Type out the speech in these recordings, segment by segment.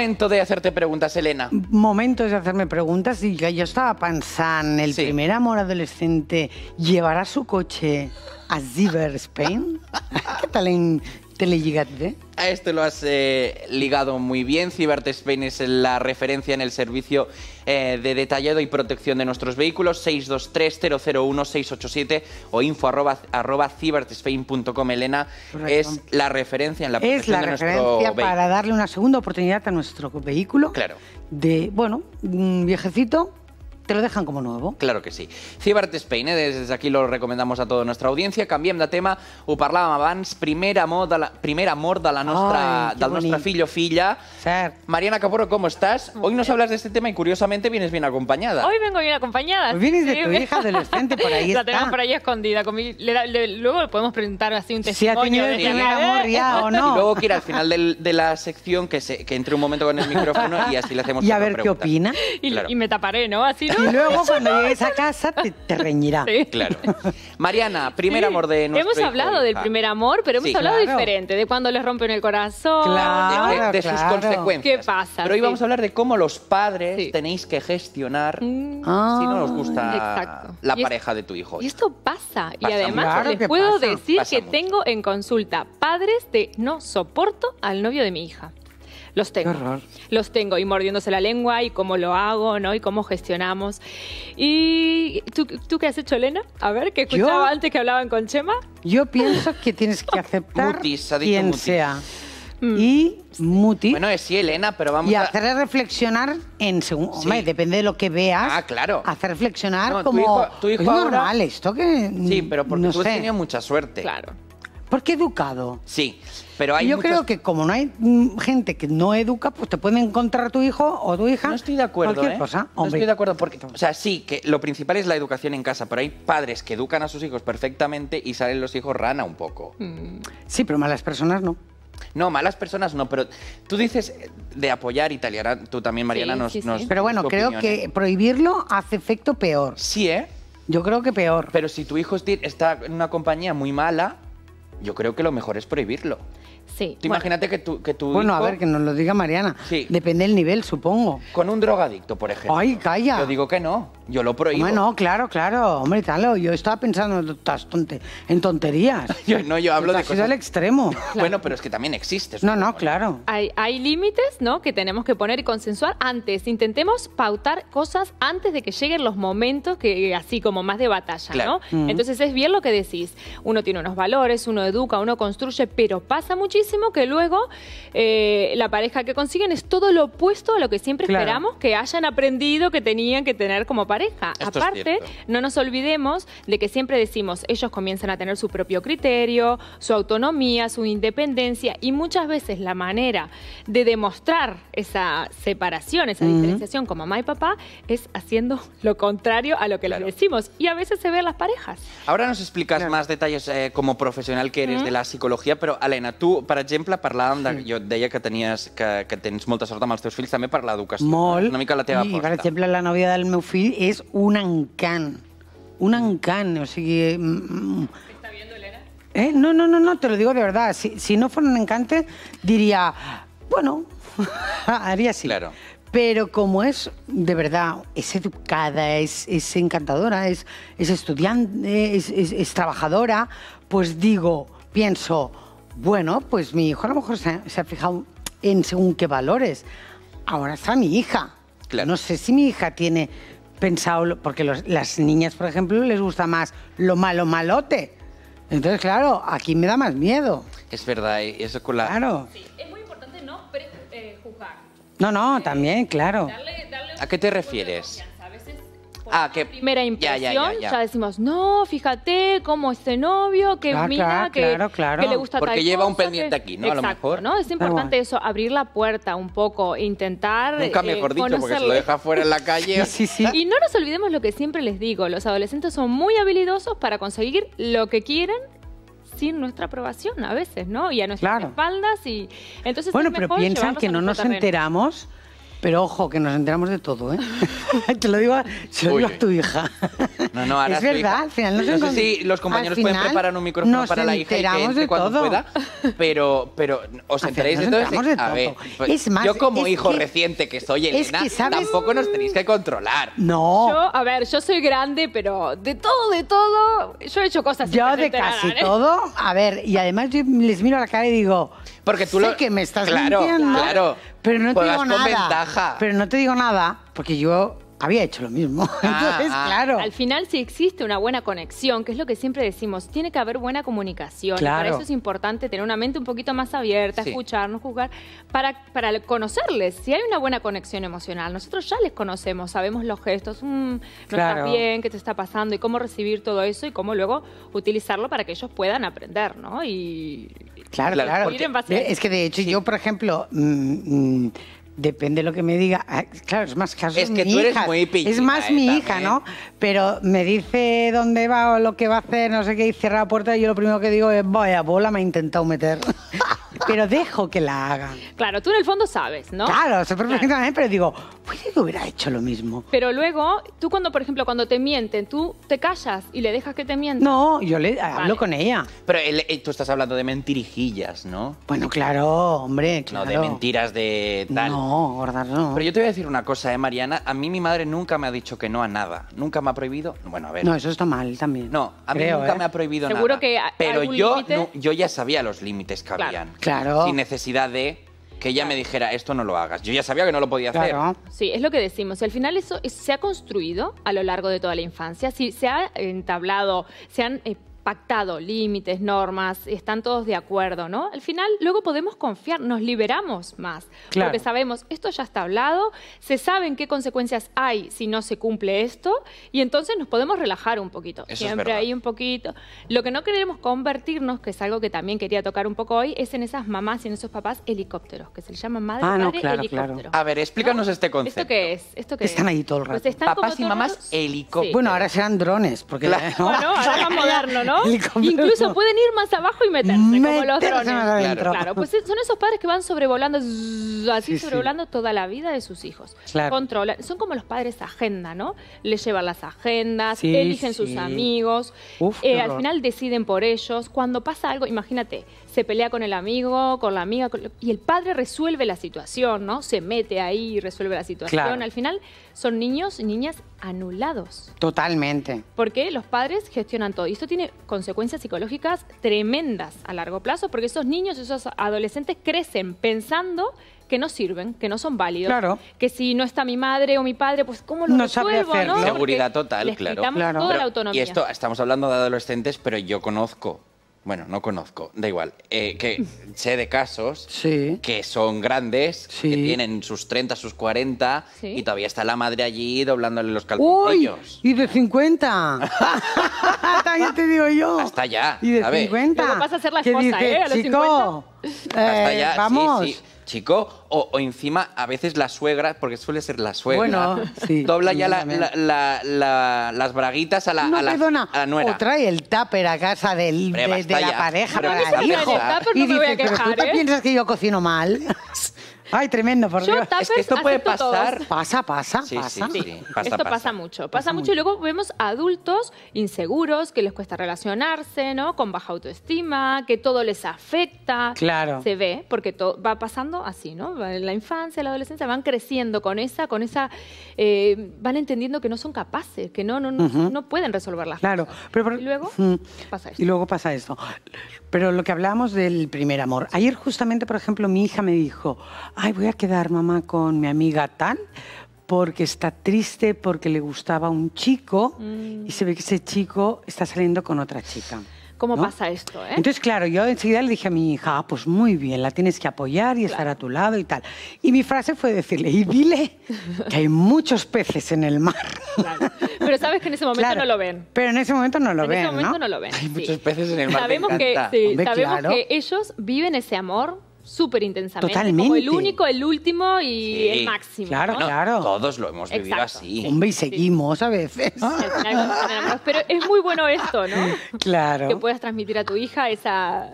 momento de hacerte preguntas, Elena. Momento de hacerme preguntas y yo estaba pensando, el primer amor adolescente llevará su coche a spain ¿Qué tal en a esto lo has eh, ligado muy bien. Cibertes es la referencia en el servicio eh, de detallado y protección de nuestros vehículos. 623-001-687 o info arroba, Elena, es la referencia en la protección Es la referencia para darle una segunda oportunidad a nuestro vehículo. Claro. De, bueno, un viejecito te lo dejan como nuevo. Claro que sí. Cibert Spain, eh, desde aquí lo recomendamos a toda nuestra audiencia. Cambiem de tema, o parlábamos antes, primera amor de la, primer amor de la nuestra, filla. Mariana Caporo, ¿cómo estás? Hoy nos hablas de este tema y curiosamente vienes bien acompañada. Hoy vengo bien acompañada. vienes de tu hija adolescente, por ahí La está. tenemos por ahí escondida. luego le podemos preguntar así un Si ha el primer amor ya o Y luego que ir al final de la sección que, se, entre un momento con el micrófono y así le hacemos Y a ver qué opina. Y, me taparé, ¿no? Así, y luego cuando llegues a casa te, reñirá. Claro. Mariana, primer amor de nuestro Hemos hablado del primer amor, pero hemos hablado diferente, de cuando les rompen el corazón. de- sus consecuencias. ¿Qué pasa? Pero hoy vamos a hablar de cómo los padres tenéis que gestionar mm. si no os gusta ah, la pareja de tu hijo. Y esto pasa. y además les puedo decir que tengo en consulta padres de no soporto al novio de mi hija. Los tengo. Los tengo y mordiéndose la lengua y cómo lo hago, ¿no? Y cómo gestionamos. ¿Y tú, tú qué has hecho, Elena? A ver, que escuchaba Yo- antes que hablaban con Chema? Yo pienso que tienes que aceptar Mutis, ha dicho quien sea. Mm. Y muti. Bueno, es sí, Elena, pero vamos y a... hacer reflexionar en según. depende de lo que veas. Ah, claro. Hacer reflexionar como. hijo es normal esto que. Sí, pero porque tú has tenido mucha suerte. Claro. porque educado? Sí. Pero yo creo que como no hay mm, gente que no educa, pues te pueden encontrar tu hijo o tu hija. No estoy de acuerdo, ¿eh? No estoy de acuerdo porque, o sea, sí, que lo principal es la educación en casa, pero hay padres que educan a sus hijos perfectamente y salen los hijos rana un poco. Mm. Sí, pero malas personas no. No, malas personas no, pero tú dices de apoyar Italia, tú también, Mariana, nos, Pero bueno, creo que ¿eh? prohibirlo hace efecto peor. Sí, ¿eh? Yo creo que peor. Pero si tu hijo está en una compañía muy mala, yo creo que lo mejor es prohibirlo. Sí. imagínate que tú que Bueno, a ver, que nos lo diga Mariana. Depende del nivel, supongo. Con un drogadicto, por ejemplo. Ay, calla. Yo digo que no, yo lo prohíbo. Bueno, claro, claro. Hombre, talo, yo estaba pensando en tonterías. no, yo hablo de cosas... sido el extremo. Bueno, pero es que también existe. No, no, claro. Hay, hay límites, ¿no?, que tenemos que poner y consensuar antes. Intentemos pautar cosas antes de que lleguen los momentos que eh, así como más de batalla, ¿no? Mm. Entonces es bien lo que decís. Uno tiene unos valores, uno educa, uno construye, pero pasa muchísimo que luego eh, la pareja que consiguen es todo lo opuesto a lo que siempre esperamos que hayan aprendido que tenían que tener como pareja. Aparte, no nos olvidemos de que siempre decimos, ellos comienzan a tener su propio criterio, su autonomía, su independencia y muchas veces la manera de demostrar esa separación, esa diferenciación como mamá y papá es haciendo lo contrario a lo que les decimos y a veces se ven las parejas. Ahora nos explicas más detalles eh, como profesional que eres de la psicología, pero Alena, tú para ejemplo, exemple, parlàvem de... que, tenías que, que tens molta sort amb els teus fills també per l'educació. Una la teva aposta. I, la novia del meu fill és un encant. Un encant, o sigui... Mm, mm. Eh? No, no, no, no, te lo digo de verdad. Si, no fuera un encante, diría, bueno, haría así. Pero como es, de verdad, es educada, es, encantadora, es, es estudiante, es trabajadora, pues digo, pienso, bueno, pues mi hijo a lo mejor se ha, fijado en según qué valores. Ahora está mi hija. No sé si mi hija tiene pensado, porque las niñas, por ejemplo, les gusta más lo malo malote. Entonces, claro, aquí me da más miedo. Es verdad, eh, eso con la... Claro. es muy importante no prejuzgar. Eh, no, no, eh, también, claro. ¿A qué te refieres? ah, que, primera impresión, ya, decimos, no, fíjate cómo este novio, que ah, mira, que, que, le gusta Porque lleva un pendiente aquí, ¿no? a lo mejor. ¿no? Es ah, importante eso, abrir la puerta un poco, intentar. Nunca mejor eh, dicho, porque se lo deja fuera en la calle. sí, sí, Y no nos olvidemos lo que siempre les digo: los adolescentes son muy habilidosos para conseguir lo que quieren sin nuestra aprobación a veces, ¿no? Y a nuestras espaldas y entonces bueno, pero piensan que no nos enteramos pero ojo, que nos enteramos de todo, ¿eh? Te lo digo, se a tu hija. No, no, ahora es verdad, al final no, no sé si los compañeros pueden preparar un micrófono para la hija y que entre cuando todo. pueda, pero, pero os enteráis de todo. de a ver, pues, es más, yo como hijo reciente que soy, Elena, tampoco nos tenéis que controlar. No. Yo, a ver, yo soy grande, pero de todo, de todo, yo he hecho cosas. Yo de casi ¿eh? todo, a ver, y además yo les miro a la cara y digo, porque tú sé que me estás claro, Claro, pero no te digo nada. ventaja. Pero no te digo nada, porque yo había hecho lo mismo. Entonces, ah, ah. claro. Al final, si existe una buena conexión, que es lo que siempre decimos, tiene que haber buena comunicación. Claro. Para eso es importante tener una mente un poquito más abierta, escucharnos, juzgar, para, para conocerles. Si hay una buena conexión emocional, nosotros ya les conocemos, sabemos los gestos, mm, no bien, qué te está pasando y cómo recibir todo eso y cómo luego utilizarlo para que ellos puedan aprender, ¿no? Y. Claro, claro. Es que de hecho, yo, por ejemplo. Mm, mm, depende de lo que me diga. Ah, claro, es más caso. Es que tú eres muy Es más ¿eh? mi hija, ¿no? Pero me dice dónde va o lo que va a hacer, no sé qué, y cierra la puerta. Y yo lo primero que digo es: Vaya bola, me ha intentado meter. pero dejo que la hagan. Claro, tú en el fondo sabes, ¿no? Claro, pero digo, puede que hubiera hecho lo mismo. Pero luego, tú cuando, por ejemplo, cuando te mienten, tú te callas y le dejas que te mientan. No, yo le hablo con ella. Pero eh, tú estás hablando de mentirijillas, ¿no? Bueno, claro, hombre, claro. No, de mentiras de tal. No, gordas no. Pero yo te voy a decir una cosa, ¿eh, Mariana? A mí mi madre nunca me ha dicho que no a nada. Nunca me ha prohibido... Bueno, a ver... No, eso está mal también. No, a mí nunca ¿eh? me ha prohibido nada. Seguro que... Pero yo, yo ya sabía los límites que claro. Claro. Sin necesidad de que ella me dijera, esto no lo hagas. Yo ya sabía que no lo podía hacer. Sí, es lo que decimos. al final eso se ha construido a lo largo de toda la infancia. si se ha entablado, se han eh, pactado límites, normas, están todos de acuerdo, ¿no? Al final luego podemos confiar, nos liberamos más, porque sabemos, esto ya está hablado, se saben qué consecuencias hay si no se cumple esto, y entonces nos podemos relajar un poquito. Siempre hay un poquito. Lo que no queremos convertirnos, que es algo que también quería tocar un poco hoy, es en esas mamás y en esos papás helicópteros, que se les llama madre, ah, no, claro, Claro. A ver, explícanos este concepto. ¿Esto qué es? ¿Esto qué están ahí todo el pues rato. papás y mamás helicópteros. bueno, ahora serán drones, porque... ¿no? Bueno, ahora moderno, ¿no? Incluso pueden ir más abajo y meterse, como los drones. Claro, pues son esos padres que van sobrevolando, así sobrevolando toda la vida de sus hijos. Controlan, son como los padres agenda, ¿no? Les llevan las agendas, eligen sus amigos, eh, al final deciden por ellos. Cuando pasa algo, imagínate, se pelea con el amigo, con la amiga, y el padre resuelve la situación, ¿no? Se mete ahí y resuelve la situación. Al final son niños y niñas anulados. Totalmente. Porque los padres gestionan todo. Y esto tiene consecuencias psicológicas tremendas a largo plazo, porque esos niños, esos adolescentes crecen pensando que no sirven, que no son válidos. Claro. Que si no está mi madre o mi padre, pues ¿cómo lo no Sabe Seguridad total, claro. Y esto, estamos hablando de adolescentes, pero yo conozco bueno, no conozco, da igual, eh, que sé de casos que son grandes, que tienen sus 30, sus 40 y todavía está la madre allí doblándole los calzoncillos. ¡Uy! Y de 50. También te digo yo. Hasta ya. Y de 50! 50. Luego vas a ser la esposa, ¿eh? A los 50. Eh, Hasta ya. Eh, vamos chico, o, encima a veces la suegra, porque suele ser la suegra, dobla ya las braguitas a la, a nuera. O trae el tupper a casa de, la pareja para hijo. y dice, ¿eh?". piensas que yo cocino mal? Ay, tremendo, por esto puede pasar. Pasa, pasa, sí, Sí, Esto pasa, mucho. Pasa, mucho. Y luego vemos adultos inseguros, que les cuesta relacionarse, ¿no? Con baja autoestima, que todo les afecta. Claro. Se ve, porque va pasando así, ¿no? En la infancia, la adolescencia, van creciendo con esa, con esa. Eh, van entendiendo que no son capaces, que no, no, no, pueden resolver las claro. cosas. Claro. y luego pasa esto. Y luego pasa esto. Pero lo que hablábamos del primer amor. Ayer justamente, por ejemplo, mi hija me dijo, ay, voy a quedar mamá con mi amiga Tan porque está triste, porque le gustaba un chico mm. y se ve que ese chico está saliendo con otra chica. ¿Cómo pasa esto? Eh? Entonces, claro, yo enseguida le dije a mi hija, ah, pues muy bien, la tienes que apoyar y estar a tu lado y tal. Y mi frase fue decirle, y dile que hay muchos peces en el mar. Pero sabes que en ese momento no lo ven. Pero en ese momento no lo ven. En ese momento ¿no? lo ven. Hay muchos peces en el mar. Sabemos, que, sabemos que ellos viven ese amor súper intensamente. Totalmente. el único, el último y el máximo. Claro, claro. Todos lo hemos vivido así. Hombre, y seguimos a veces. Pero es muy bueno esto, ¿no? Claro. Que puedas transmitir a tu hija esa...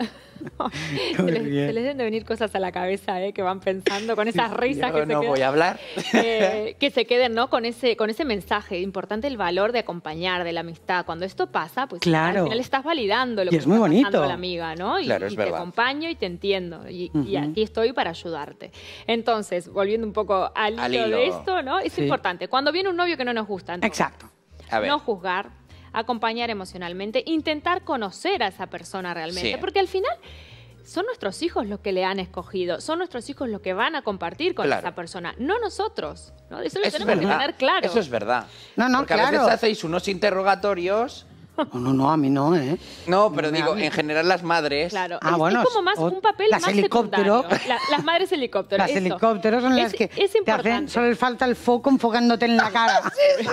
se, les, deben de venir cosas a la cabeza eh, que van pensando con esas risas que no voy a hablar. Eh, que se queden ¿no? con, ese, con ese mensaje. Importante el valor de acompañar, de la amistad. Cuando esto pasa, pues al final estás validando lo que está bonito. la amiga, ¿no? Y, te acompaño y te entiendo. Y, aquí estoy para ayudarte. Entonces, volviendo un poco al, de esto, ¿no? Es importante. Cuando viene un novio que no nos gusta, Exacto. no juzgar acompañar emocionalmente, intentar conocer a esa persona realmente, porque al final son nuestros hijos los que le han escogido, son nuestros hijos los que van a compartir con esa persona, no nosotros. ¿no? Eso lo tenemos que tener claro. Eso es verdad. No, no, Porque a veces hacéis unos interrogatorios no, no, no, a mí no, ¿eh? No, pero digo, en general las madres. Claro, ah, es, como más un papel las más helicóptero. las madres helicópteros. Las helicópteros son las que es importante solo falta el foco enfocándote en la cara.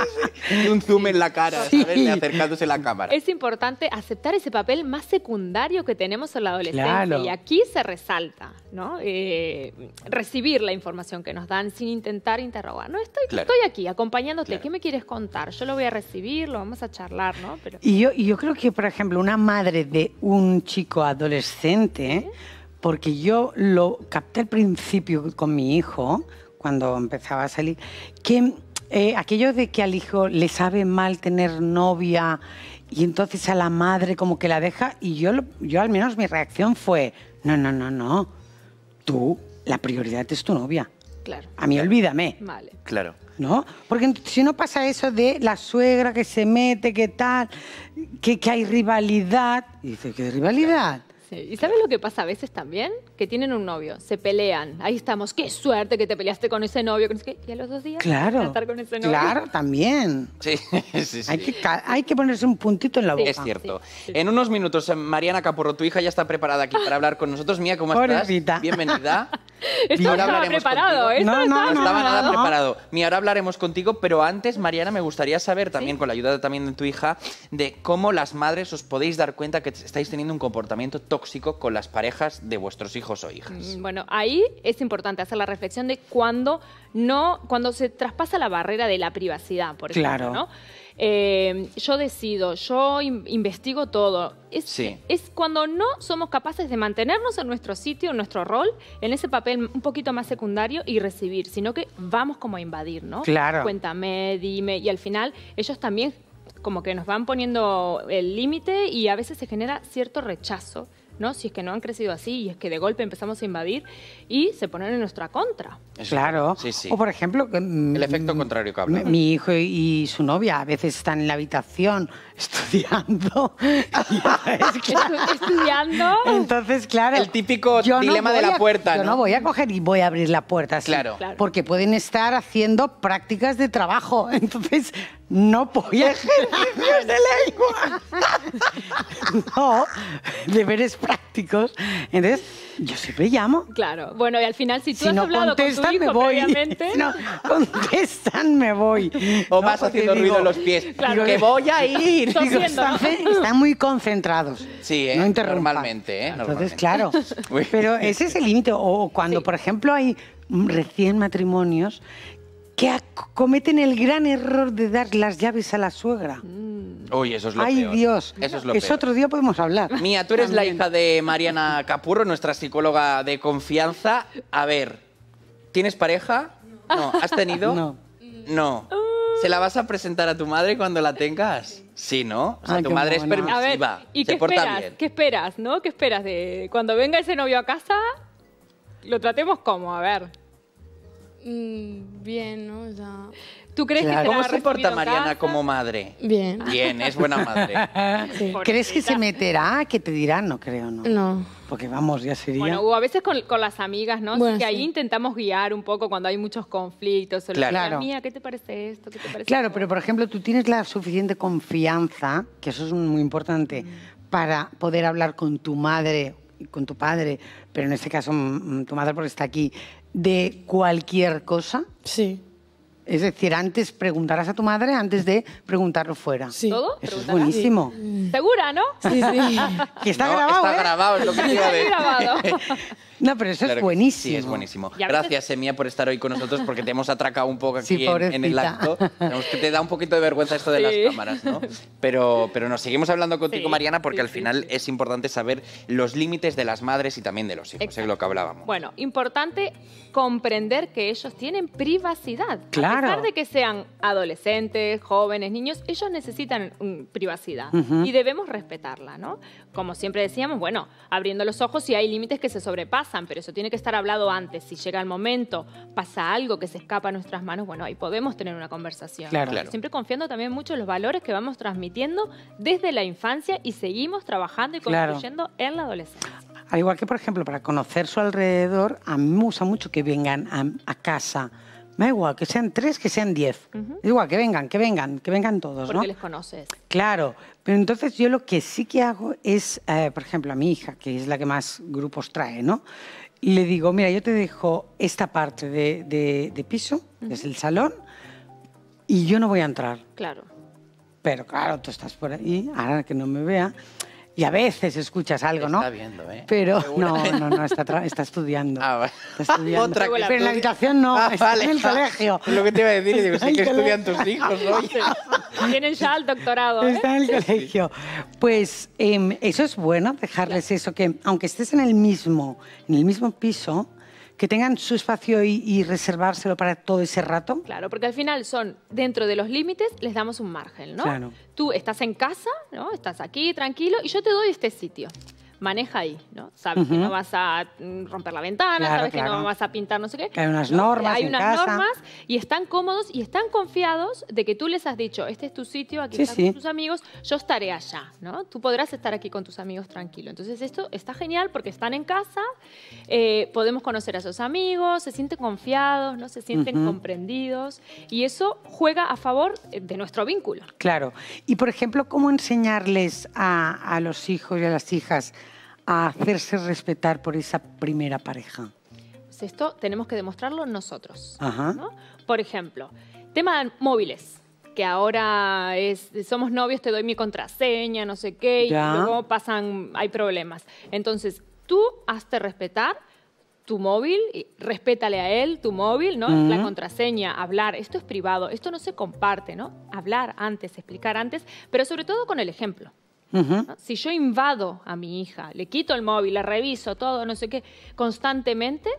sí, Y un zoom en la cara, ¿sabes? acercándose la cámara. Es importante aceptar ese papel más secundario que tenemos en la adolescencia. Y aquí se resalta, ¿no? Eh, recibir la información que nos dan sin intentar interrogar. No, estoy, estoy aquí acompañándote. ¿Qué me quieres contar? Yo lo voy a recibir, lo vamos a charlar, ¿no? Pero... Y yo, creo que, por ejemplo, una madre de un chico adolescente, porque yo lo capté al principio con mi hijo, cuando empezaba a salir, que eh, aquello de que al hijo le sabe mal tener novia y entonces a la madre como que la deja, y yo, yo al menos mi reacción fue, no, no, no, no, tú, la prioridad es tu novia. Claro. A mí olvídame. Vale. Claro. ¿no? Porque si no pasa eso de la suegra que se mete, que tal, que, que hay rivalidad, y dice, ¿qué rivalidad? ¿Y sabes lo que pasa a veces también? Que tienen un novio, se pelean, ahí estamos, qué suerte que te peleaste con ese novio, y a los dos días claro, estar con ese novio. Claro, también. Sí, sí, Hay que, ponerse un puntito en la boca. Es cierto. En unos minutos, eh, Mariana Caporro, tu hija ya está preparada aquí para hablar con nosotros. Mía, ¿cómo estás? Bienvenida. Esto ahora ¿eh? estaba preparado, ¿eh? No, no, no, no estaba nada preparado. Mía, ahora hablaremos contigo, pero antes, Mariana, me gustaría saber también, con la ayuda también de tu hija, de cómo las madres os podéis dar cuenta que estáis teniendo un comportamiento tóxico con las parejas de vuestros hijos o hijas. Mm, bueno, ahí es importante hacer la reflexión de cuando no, cuando se traspasa la barrera de la privacidad, por ejemplo, claro. Eh, yo decido, yo investigo todo. Es, sí. es cuando no somos capaces de mantenernos en nuestro sitio, en nuestro rol, en ese papel un poquito más secundario y recibir, sino que vamos como a invadir, ¿no? Claro. Cuéntame, dime, y al final ellos también como que nos van poniendo el límite y a veces se genera cierto rechazo si es que no han crecido así y es que de golpe empezamos a invadir y se ponen en nuestra contra. Claro. O por ejemplo... Mm, El efecto contrario que habla Mi hijo y su novia a veces están en la habitación estudiando. estudiando. Entonces, claro. El típico dilema de la puerta. Yo ¿no? voy a coger y voy a abrir la puerta. claro. Porque pueden estar haciendo prácticas de trabajo. Entonces, no podía ejercicios de lengua. no, deberes prácticos. Entonces, yo siempre llamo. Claro. Bueno, y al final, si tú has hablado contestan, con tu hijo me voy. no contestan, me voy. O vas haciendo ruido en los pies. Claro. Que voy a ir. están, muy concentrados. Sí, ¿eh? No normalmente, ¿eh? Entonces, claro. Pero ese es el límite. O cuando, por ejemplo, hay recién matrimonios que cometen el gran error de dar las llaves a la suegra. Mm. Uy, eso es lo Ay, Dios. Eso es lo es otro día podemos hablar. Mía, tú eres la hija de Mariana Capurro, nuestra psicóloga de confianza. A ver, ¿tienes pareja? No. ¿Has tenido? No. No. ¿Se la vas a presentar a tu madre cuando la tengas? Sí, ¿no? O sea, tu madre es permisiva. qué esperas? ¿Qué esperas, no? ¿Qué esperas de cuando venga ese novio a casa? Lo tratemos como, a ver. Mm, bien, ¿no? ¿Tú crees que ¿Cómo se porta Mariana como madre? Bien. Bien, es buena madre. ¿Crees que se meterá? Que te dirá? no creo, ¿no? No. Porque vamos, ya sería. Bueno, o a veces con, con las amigas, ¿no? sí, que ahí intentamos guiar un poco cuando hay muchos conflictos. Claro. Mía, ¿qué te parece esto? claro, pero por ejemplo, tú tienes la suficiente confianza, que eso es muy importante, mm. para poder hablar con tu madre con tu padre, pero en este caso mm, tu madre porque está aquí, de cualquier cosa? Sí. Es decir, antes preguntarás a tu madre antes de preguntarlo fuera. Sí. ¿Todo? Eso es buenísimo. ¿Segura, no? Sí, sí. que está grabado. Está ¿eh? grabado, es lo que te de Está grabado. No, pero eso es buenísimo. Sí, es buenísimo. Gracias, Semia, por estar hoy con nosotros porque te hemos atracado un poco aquí en, el acto. te da un poquito de vergüenza esto de las cámaras, ¿no? Pero, pero nos seguimos hablando contigo, Mariana, porque al final es importante saber los límites de las madres y también de los hijos, es lo que hablábamos. Bueno, importante comprender que ellos tienen privacidad. Claro. A pesar de que sean adolescentes, jóvenes, niños, ellos necesitan mm, privacidad y debemos respetarla, ¿no? Como siempre decíamos, bueno, abriendo los ojos si hay límites que se sobrepasan pero eso tiene que estar hablado antes. Si llega el momento, pasa algo que se escapa a nuestras manos, bueno, ahí podemos tener una conversación. Claro, Siempre confiando también mucho en los valores que vamos transmitiendo desde la infancia y seguimos trabajando y construyendo en la adolescencia. Al igual que, por ejemplo, para conocer su alrededor, a mí me mucho que vengan a casa me da igual, que sean tres, que sean diez. Uh Igual, que vengan, que vengan, que vengan todos, Porque les conoces. Claro, pero entonces yo lo que sí que hago es, eh, por ejemplo, a mi hija, que es la que más grupos trae, ¿no? Y Le digo, mira, yo te dejo esta parte de, de, piso, que es el salón, y yo no voy a entrar. Claro. Pero claro, tú estás por ahí, ahora que no me vea y a veces escuchas algo, ¿no? Está viendo, ¿eh? Pero no, no, no, está, está estudiando. Ah, vale. Está estudiando. Otra Pero en la habitación no, ah, está en el colegio. Lo que te iba a decir, es que estudian tus hijos, ¿no? Tienen ya el doctorado. ¿eh? Está en el colegio. Pues em, eso es bueno, dejarles eso, que aunque estés en el mismo, en el mismo piso, que tengan su espacio y, reservárselo para todo ese rato. Claro, porque al final son, dentro de los límites, les damos un margen, ¿no? Tú estás en casa, ¿no? Estás aquí, tranquilo, y yo te doy este sitio maneja ahí, ¿no? Sabes que no vas a romper la ventana, sabes que no vas a pintar no sé qué. hay unas normas. Hay unas normas y están cómodos y están confiados de que tú les has dicho, este es tu sitio, aquí están tus amigos, yo estaré allá, ¿no? Tú podrás estar aquí con tus amigos tranquilo. Entonces esto está genial porque están en casa, eh, podemos conocer a sus amigos, se sienten confiados, ¿no? Se sienten comprendidos y eso juega a favor de nuestro vínculo. Claro. Y por ejemplo, ¿cómo enseñarles a los hijos y a las hijas a hacerse respetar por esa primera pareja? Pues esto tenemos que demostrarlo nosotros. Por ejemplo, tema de móviles que ahora somos novios, te doy mi contraseña, no sé qué, y luego pasan, hay problemas. Entonces, tú hazte respetar tu móvil, y respétale a él tu móvil, ¿no? La contraseña, hablar, esto es privado, esto no se comparte, ¿no? Hablar antes, explicar antes, pero sobre todo con el ejemplo. Si yo invado a mi hija, le quito el móvil, la reviso, todo, no sé qué, constantemente,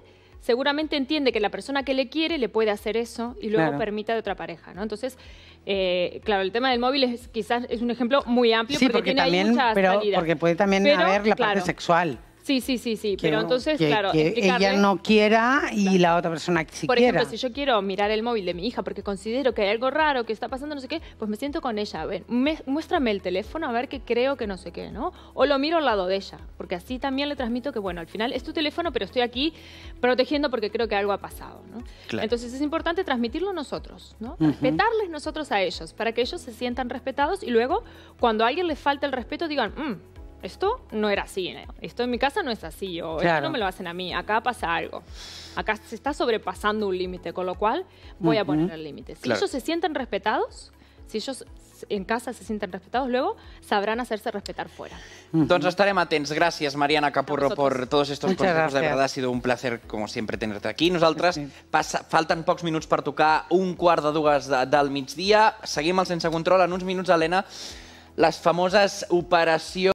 seguramente entiende que la persona que le quiere le puede hacer eso y luego permita de otra pareja, ¿no? Entonces, eh, claro, el tema del móvil es quizás es un ejemplo muy amplio porque, tiene también, muchas porque puede también haber la parte sexual. Sí, sí, sí, sí. pero entonces, claro, que ella no quiera y la otra persona que Por ejemplo, si yo quiero mirar el móvil de mi hija porque considero que hay algo raro, que está pasando no sé qué, pues me siento con ella. A ver, me, muéstrame el teléfono a ver qué creo que no sé qué, ¿no? O lo miro al lado de ella, porque así también le transmito que, bueno, al final es tu teléfono, pero estoy aquí protegiendo porque creo que algo ha pasado, ¿no? Entonces es importante transmitirlo nosotros, ¿no? Respetarles nosotros a ellos, para que ellos se sientan respetados y luego, cuando a alguien les falta el respeto, digan, mmm, esto no era así, ¿eh? esto en mi casa no es así, o no me lo hacen a mí, acá pasa algo. Acá se está sobrepasando un límite, con lo cual voy a poner el límite. Si ellos se sienten respetados, si ellos en casa se sienten respetados luego, sabrán hacerse respetar fuera. Entonces estaremos atentos. Gracias, Mariana Capurro, por todos estos De verdad, ha sido un placer, como siempre, tenerte aquí. nosotras faltan faltan minutos para para tocar un cuarto de dudas del día seguimos Sense Control. En unos minutos elena las famosas operaciones